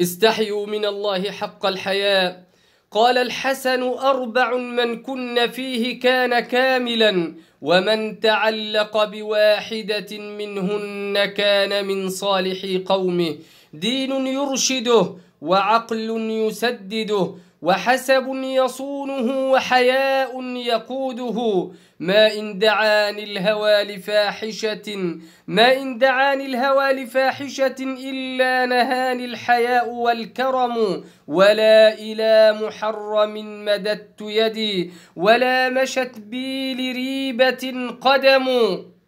استحيوا من الله حق الحياء قال الحسن أربع من كن فيه كان كاملا ومن تعلق بواحدة منهن كان من صالح قومه دين يرشده وعقل يسدده وحسب يصونه وحياء يقوده ما إن دعاني الهوى لفاحشة ما إن دعاني الهوى لفاحشة إلا نهاني الحياء والكرم ولا إلى محرم مددت يدي ولا مشت بي لريبة قدم